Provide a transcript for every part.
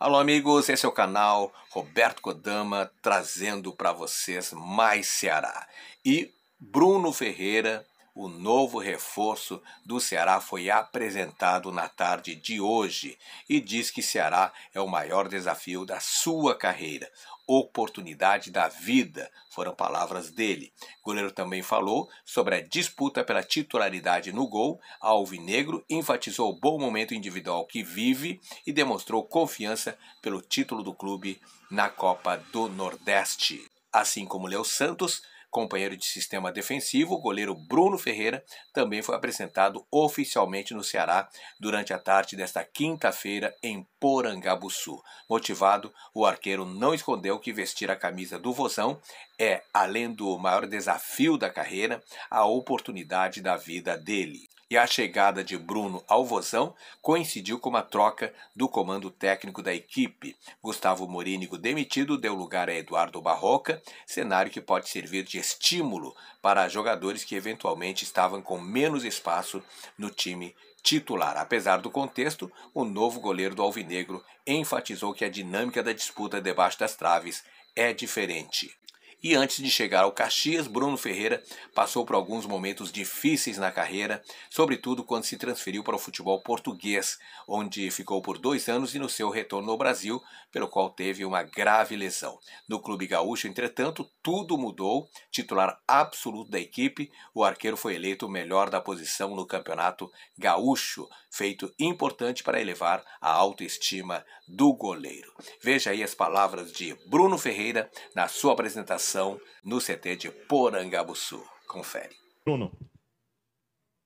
Alô, amigos, esse é o canal Roberto Kodama trazendo para vocês mais Ceará. E Bruno Ferreira, o novo reforço do Ceará, foi apresentado na tarde de hoje e diz que Ceará é o maior desafio da sua carreira oportunidade da vida, foram palavras dele. O goleiro também falou sobre a disputa pela titularidade no gol. Alvinegro enfatizou o bom momento individual que vive e demonstrou confiança pelo título do clube na Copa do Nordeste. Assim como Léo Santos, Companheiro de sistema defensivo, o goleiro Bruno Ferreira também foi apresentado oficialmente no Ceará durante a tarde desta quinta-feira em Porangabuçu. Motivado, o arqueiro não escondeu que vestir a camisa do Vozão é, além do maior desafio da carreira, a oportunidade da vida dele e a chegada de Bruno Alvozão coincidiu com uma troca do comando técnico da equipe. Gustavo Morínigo, demitido, deu lugar a Eduardo Barroca, cenário que pode servir de estímulo para jogadores que eventualmente estavam com menos espaço no time titular. Apesar do contexto, o novo goleiro do Alvinegro enfatizou que a dinâmica da disputa debaixo das traves é diferente. E antes de chegar ao Caxias, Bruno Ferreira passou por alguns momentos difíceis na carreira, sobretudo quando se transferiu para o futebol português, onde ficou por dois anos e no seu retorno ao Brasil, pelo qual teve uma grave lesão. No Clube Gaúcho, entretanto, tudo mudou. Titular absoluto da equipe, o arqueiro foi eleito o melhor da posição no Campeonato Gaúcho, feito importante para elevar a autoestima do goleiro. Veja aí as palavras de Bruno Ferreira na sua apresentação no CT de Porangabuçu. Confere. Bruno,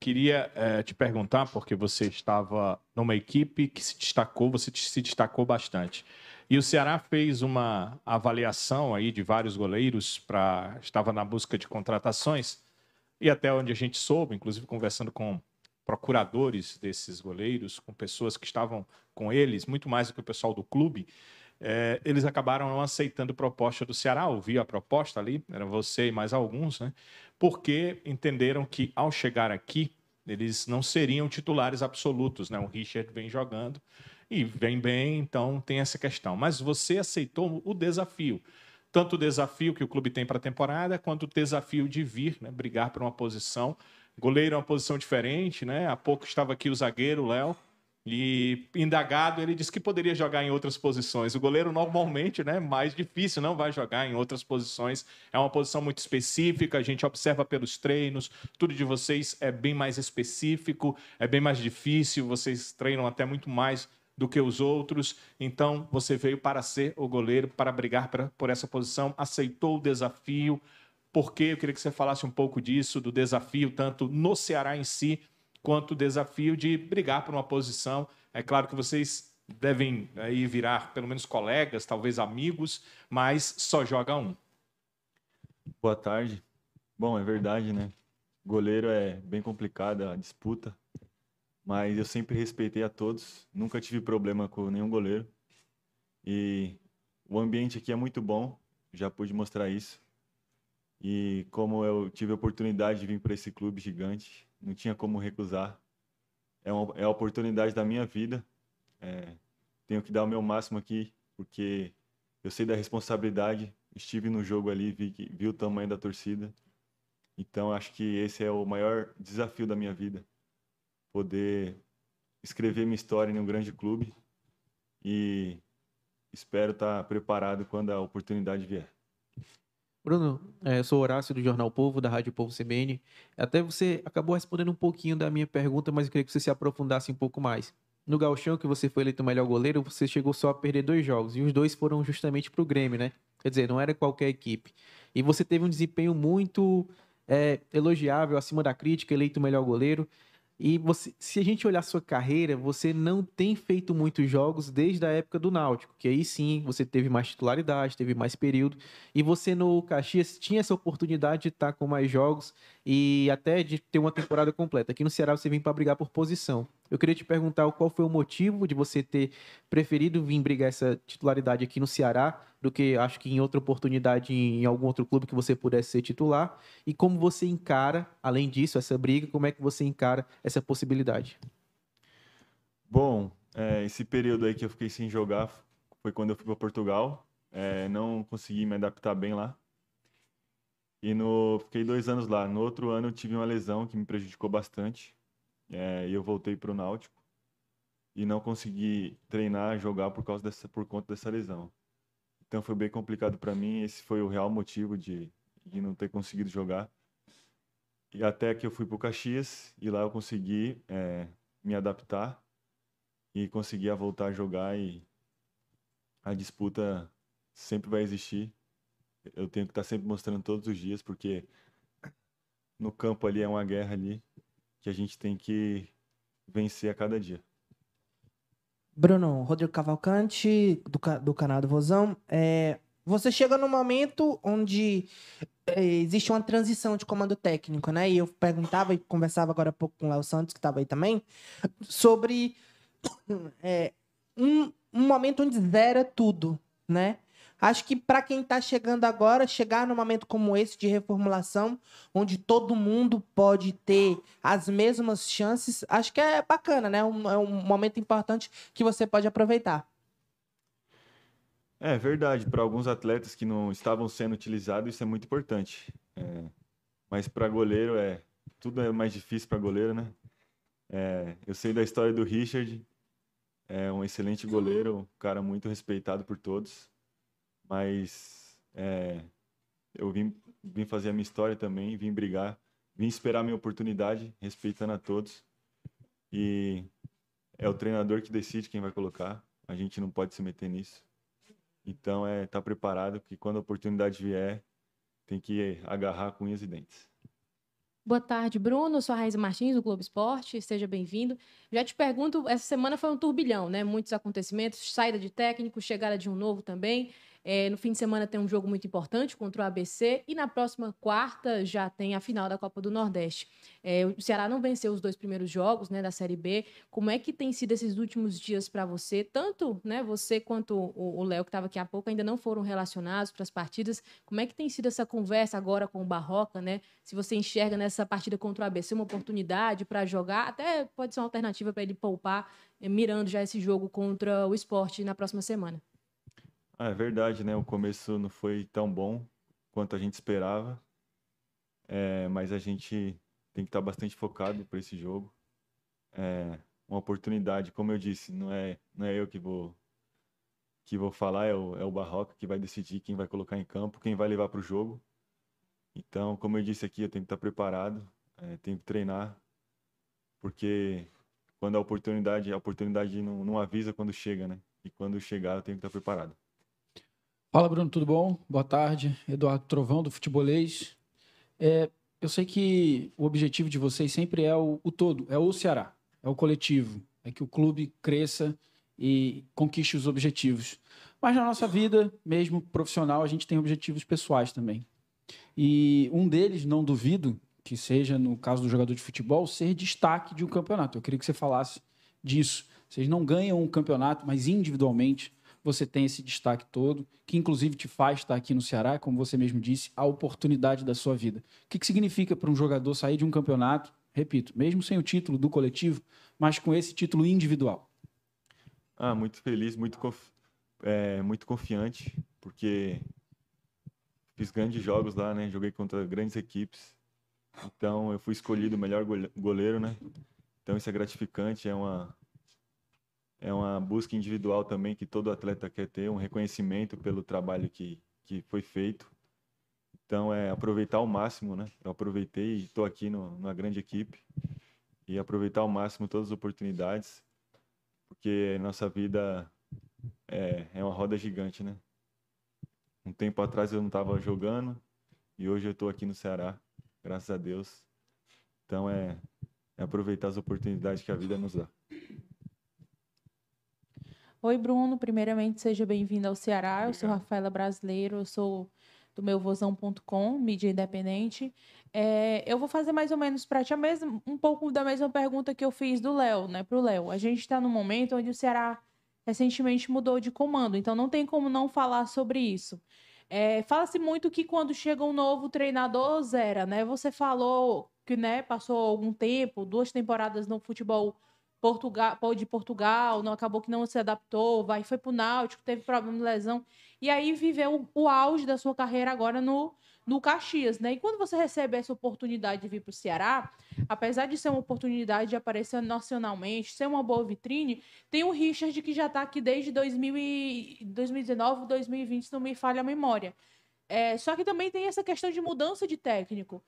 queria é, te perguntar, porque você estava numa equipe que se destacou, você se destacou bastante. E o Ceará fez uma avaliação aí de vários goleiros para estava na busca de contratações e até onde a gente soube, inclusive conversando com procuradores desses goleiros, com pessoas que estavam com eles, muito mais do que o pessoal do clube, é, eles acabaram não aceitando a proposta do Ceará, ouviu a proposta ali, era você e mais alguns, né? Porque entenderam que ao chegar aqui, eles não seriam titulares absolutos, né? O Richard vem jogando e vem bem, então tem essa questão. Mas você aceitou o desafio. Tanto o desafio que o clube tem para a temporada, quanto o desafio de vir, né? brigar por uma posição Goleiro é uma posição diferente, né? Há pouco estava aqui o zagueiro, Léo. E indagado, ele disse que poderia jogar em outras posições. O goleiro normalmente, né, mais difícil, não vai jogar em outras posições. É uma posição muito específica, a gente observa pelos treinos, tudo de vocês é bem mais específico, é bem mais difícil, vocês treinam até muito mais do que os outros. Então, você veio para ser o goleiro, para brigar pra, por essa posição, aceitou o desafio, porque eu queria que você falasse um pouco disso, do desafio, tanto no Ceará em si, quanto o desafio de brigar por uma posição. É claro que vocês devem aí virar pelo menos colegas, talvez amigos, mas só joga um. Boa tarde. Bom, é verdade, né? Goleiro é bem complicada a disputa, mas eu sempre respeitei a todos, nunca tive problema com nenhum goleiro. E o ambiente aqui é muito bom, já pude mostrar isso e como eu tive a oportunidade de vir para esse clube gigante, não tinha como recusar. É, uma, é a oportunidade da minha vida. É, tenho que dar o meu máximo aqui, porque eu sei da responsabilidade. Estive no jogo ali, vi, vi o tamanho da torcida. Então, acho que esse é o maior desafio da minha vida. Poder escrever minha história em um grande clube e espero estar tá preparado quando a oportunidade vier. Bruno, é, eu sou Horácio do Jornal Povo, da Rádio Povo CBN. Até você acabou respondendo um pouquinho da minha pergunta, mas eu queria que você se aprofundasse um pouco mais. No Galchão, que você foi eleito o melhor goleiro, você chegou só a perder dois jogos, e os dois foram justamente para o Grêmio, né? Quer dizer, não era qualquer equipe. E você teve um desempenho muito é, elogiável, acima da crítica, eleito o melhor goleiro. E você, se a gente olhar sua carreira, você não tem feito muitos jogos desde a época do Náutico, que aí sim você teve mais titularidade, teve mais período, e você no Caxias tinha essa oportunidade de estar com mais jogos e até de ter uma temporada completa. Aqui no Ceará você vem para brigar por posição. Eu queria te perguntar qual foi o motivo de você ter preferido vir brigar essa titularidade aqui no Ceará do que acho que em outra oportunidade em algum outro clube que você pudesse ser titular e como você encara, além disso, essa briga, como é que você encara essa possibilidade? Bom, é, esse período aí que eu fiquei sem jogar foi quando eu fui para Portugal. É, não consegui me adaptar bem lá. E no, fiquei dois anos lá. No outro ano eu tive uma lesão que me prejudicou bastante é, e eu voltei para o Náutico e não consegui treinar, jogar por causa dessa, por conta dessa lesão. Então foi bem complicado para mim. Esse foi o real motivo de, de não ter conseguido jogar. E até que eu fui para o Caxias e lá eu consegui é, me adaptar e conseguir voltar a jogar e a disputa sempre vai existir. Eu tenho que estar tá sempre mostrando todos os dias porque no campo ali é uma guerra ali que a gente tem que vencer a cada dia. Bruno, Rodrigo Cavalcante, do, do canal do Vozão. É, você chega num momento onde é, existe uma transição de comando técnico, né? E eu perguntava e conversava agora há pouco com o Léo Santos, que estava aí também, sobre é, um, um momento onde zera tudo, né? Acho que para quem está chegando agora, chegar num momento como esse de reformulação, onde todo mundo pode ter as mesmas chances, acho que é bacana, né? Um, é um momento importante que você pode aproveitar. É verdade. Para alguns atletas que não estavam sendo utilizados, isso é muito importante. É... Mas para goleiro é tudo é mais difícil para goleiro, né? É... Eu sei da história do Richard. É um excelente goleiro, um cara muito respeitado por todos. Mas é, eu vim, vim fazer a minha história também, vim brigar, vim esperar a minha oportunidade, respeitando a todos. E é o treinador que decide quem vai colocar. A gente não pode se meter nisso. Então é estar tá preparado que quando a oportunidade vier, tem que agarrar com unhas e dentes. Boa tarde, Bruno. Sou a Raíssa Martins, do Globo Esporte. Seja bem-vindo. Já te pergunto, essa semana foi um turbilhão, né? Muitos acontecimentos, saída de técnico, chegada de um novo também. É, no fim de semana tem um jogo muito importante contra o ABC e na próxima quarta já tem a final da Copa do Nordeste. É, o Ceará não venceu os dois primeiros jogos né, da Série B. Como é que tem sido esses últimos dias para você? Tanto né, você quanto o Léo, que estava aqui há pouco, ainda não foram relacionados para as partidas. Como é que tem sido essa conversa agora com o Barroca? Né? Se você enxerga nessa partida contra o ABC uma oportunidade para jogar, até pode ser uma alternativa para ele poupar, é, mirando já esse jogo contra o esporte na próxima semana. Ah, é verdade, né? O começo não foi tão bom quanto a gente esperava. É, mas a gente tem que estar bastante focado para esse jogo. É uma oportunidade, como eu disse, não é, não é eu que vou que vou falar, é o, é o Barroca que vai decidir quem vai colocar em campo, quem vai levar para o jogo. Então, como eu disse aqui, eu tenho que estar preparado, é, tenho que treinar, porque quando a oportunidade, a oportunidade não, não avisa quando chega, né? E quando chegar, eu tenho que estar preparado. Fala, Bruno, tudo bom? Boa tarde. Eduardo Trovão, do Futebolês. É, eu sei que o objetivo de vocês sempre é o, o, todo, é o Ceará, é o coletivo, é que o clube cresça e conquiste os objetivos. Mas na nossa vida, mesmo profissional, a gente tem objetivos pessoais também. E um deles, não duvido, que seja, no caso do jogador de futebol, ser destaque de um campeonato. Eu queria que você falasse disso. Vocês não ganham um campeonato, mas individualmente você tem esse destaque todo, que inclusive te faz estar aqui no Ceará, como você mesmo disse, a oportunidade da sua vida. O que, que significa para um jogador sair de um campeonato, repito, mesmo sem o título do coletivo, mas com esse título individual? Ah, muito feliz, muito, conf... é, muito confiante, porque fiz grandes jogos lá, né? Joguei contra grandes equipes. Então, eu fui escolhido o melhor goleiro, né? Então, isso é gratificante, é uma, é uma busca individual também que todo atleta quer ter, um reconhecimento pelo trabalho que, que foi feito. Então é aproveitar ao máximo, né? Eu aproveitei e estou aqui no, numa grande equipe e aproveitar ao máximo todas as oportunidades, porque nossa vida é, é uma roda gigante, né? Um tempo atrás eu não estava jogando e hoje eu estou aqui no Ceará, graças a Deus. Então é, é aproveitar as oportunidades que a vida nos dá. Oi, Bruno. Primeiramente, seja bem-vindo ao Ceará. Obrigado. Eu sou Rafaela Brasileiro, eu sou do meu vozão.com, mídia independente. É, eu vou fazer mais ou menos para ti a mesma, um pouco da mesma pergunta que eu fiz do Léo, né? Pro Léo. A gente está no momento onde o Ceará recentemente mudou de comando, então não tem como não falar sobre isso. É, Fala-se muito que quando chega um novo treinador, zera, né? Você falou que né, passou algum tempo, duas temporadas no futebol Portugal, de Portugal, não acabou que não se adaptou, vai foi pro Náutico, teve problema de lesão. E aí viveu o, o auge da sua carreira agora no, no Caxias, né? E quando você recebe essa oportunidade de vir para o Ceará, apesar de ser uma oportunidade de aparecer nacionalmente, ser uma boa vitrine, tem o Richard que já está aqui desde e... 2019, 2020, se não me falha a memória. É, só que também tem essa questão de mudança de técnico.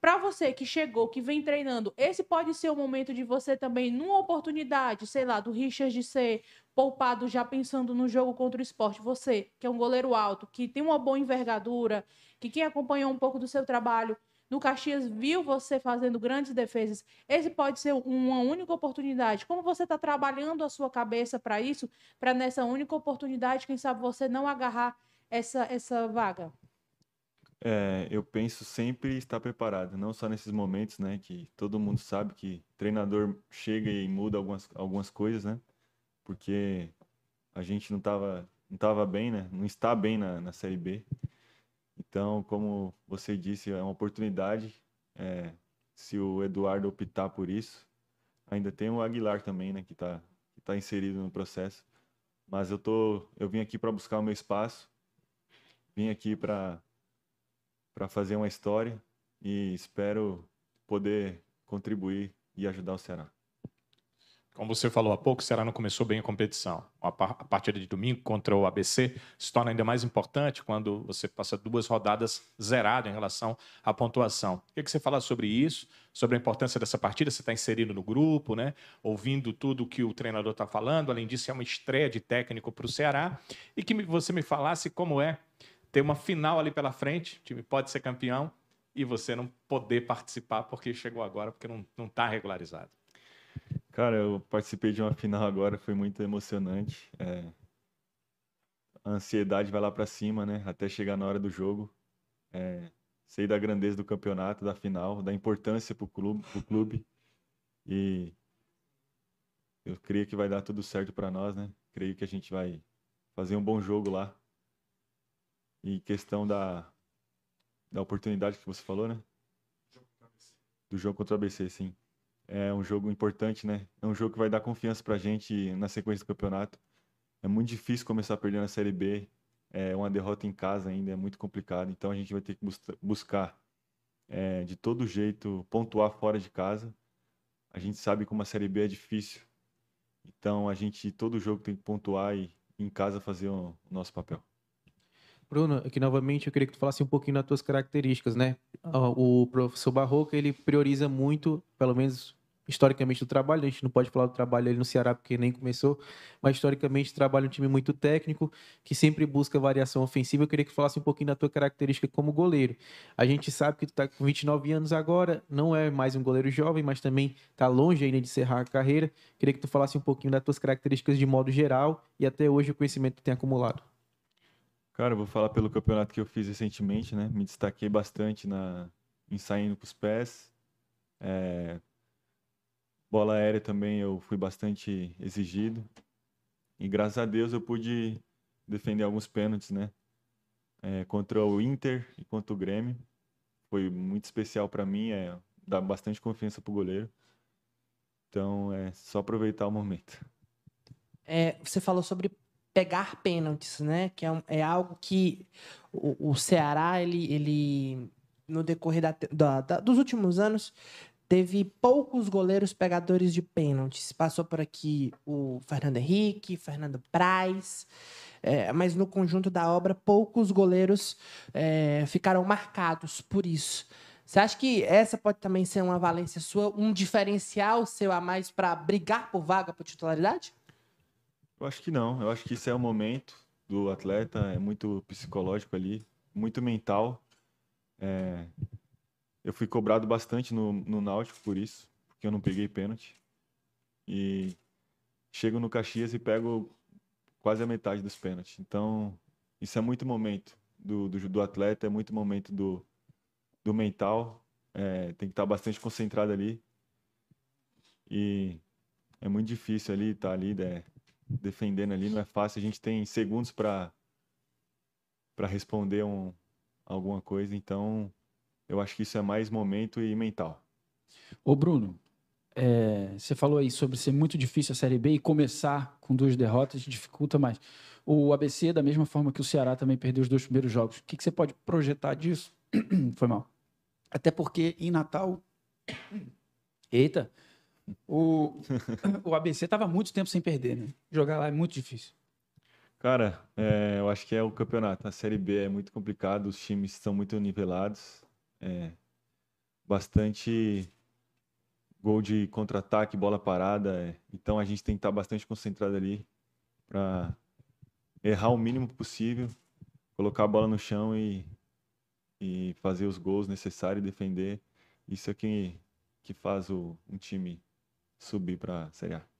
Para você que chegou, que vem treinando, esse pode ser o momento de você também, numa oportunidade, sei lá, do Richard de ser poupado já pensando no jogo contra o esporte. Você, que é um goleiro alto, que tem uma boa envergadura, que quem acompanhou um pouco do seu trabalho no Caxias viu você fazendo grandes defesas. Esse pode ser uma única oportunidade. Como você está trabalhando a sua cabeça para isso, para nessa única oportunidade, quem sabe você não agarrar essa, essa vaga? É, eu penso sempre estar preparado, não só nesses momentos, né, que todo mundo sabe que treinador chega e muda algumas, algumas coisas, né, porque a gente não estava não tava bem, né, não está bem na, na Série B. Então, como você disse, é uma oportunidade, é, se o Eduardo optar por isso. Ainda tem o Aguilar também, né, que está que tá inserido no processo. Mas eu tô, eu vim aqui para buscar o meu espaço, vim aqui para para fazer uma história e espero poder contribuir e ajudar o Ceará. Como você falou há pouco, o Ceará não começou bem a competição. A partida de domingo contra o ABC se torna ainda mais importante quando você passa duas rodadas zerado em relação à pontuação. O que você fala sobre isso, sobre a importância dessa partida. Você está inserido no grupo, né? ouvindo tudo que o treinador está falando. Além disso, é uma estreia de técnico para o Ceará. E que você me falasse como é ter uma final ali pela frente, o time pode ser campeão e você não poder participar porque chegou agora, porque não, não tá regularizado. Cara, eu participei de uma final agora, foi muito emocionante. É... A ansiedade vai lá para cima, né? Até chegar na hora do jogo. É... Sei da grandeza do campeonato, da final, da importância o clube, pro clube. E eu creio que vai dar tudo certo para nós, né? Creio que a gente vai fazer um bom jogo lá. E questão da, da oportunidade que você falou, né? Do jogo contra o ABC, sim. É um jogo importante, né? É um jogo que vai dar confiança pra gente na sequência do campeonato. É muito difícil começar perdendo a Série B. É uma derrota em casa ainda, é muito complicado. Então a gente vai ter que bus buscar é, de todo jeito pontuar fora de casa. A gente sabe como a Série B é difícil. Então a gente, todo jogo tem que pontuar e em casa fazer o nosso papel. Bruno, aqui novamente eu queria que tu falasse um pouquinho das tuas características, né? Ah. Ah, o professor Barroca, ele prioriza muito, pelo menos historicamente, o trabalho. Né? A gente não pode falar do trabalho ali no Ceará porque nem começou, mas historicamente trabalha um time muito técnico, que sempre busca variação ofensiva. Eu queria que tu falasse um pouquinho da tua característica como goleiro. A gente sabe que tu tá com 29 anos agora, não é mais um goleiro jovem, mas também tá longe ainda de encerrar a carreira. Eu queria que tu falasse um pouquinho das tuas características de modo geral e até hoje o conhecimento que tu tem acumulado. Cara, eu vou falar pelo campeonato que eu fiz recentemente, né? Me destaquei bastante na em saindo com os pés. É... Bola aérea também eu fui bastante exigido. E graças a Deus eu pude defender alguns pênaltis, né? É, contra o Inter e contra o Grêmio. Foi muito especial para mim, é, dá bastante confiança pro goleiro. Então é só aproveitar o momento. É, você falou sobre pegar pênaltis, né? Que é, um, é algo que o, o, Ceará, ele, ele no decorrer da, da, da, dos últimos anos, teve poucos goleiros pegadores de pênaltis. Passou por aqui o Fernando Henrique, Fernando Praz, é, mas no conjunto da obra, poucos goleiros é, ficaram marcados por isso. Você acha que essa pode também ser uma valência sua, um diferencial seu a mais para brigar por vaga por titularidade? Eu acho que não. Eu acho que isso é o momento do atleta, é muito psicológico ali, muito mental. É... Eu fui cobrado bastante no, no Náutico por isso, porque eu não peguei pênalti. E chego no Caxias e pego quase a metade dos pênaltis. Então, isso é muito momento do, do, do atleta, é muito momento do, do mental. É, tem que estar tá bastante concentrado ali. E é muito difícil ali estar tá ali, né? defendendo ali, não é fácil. A gente tem segundos para para responder um, alguma coisa, então eu acho que isso é mais momento e mental. Ô Bruno, é, você falou aí sobre ser muito difícil a Série B e começar com duas derrotas dificulta mais. O ABC, da mesma forma que o Ceará também perdeu os dois primeiros jogos, o que, que você pode projetar disso? Foi mal. Até porque em Natal. Eita! O, o ABC estava muito tempo sem perder, né? Jogar lá é muito difícil. Cara, é, eu acho que é o campeonato. A Série B é muito complicado, os times estão muito nivelados. É, bastante gol de contra-ataque, bola parada. É. Então a gente tem que estar tá bastante concentrado ali para errar o mínimo possível, colocar a bola no chão e, e fazer os gols necessários, defender. Isso é que, que faz o, um time subir para a Série A.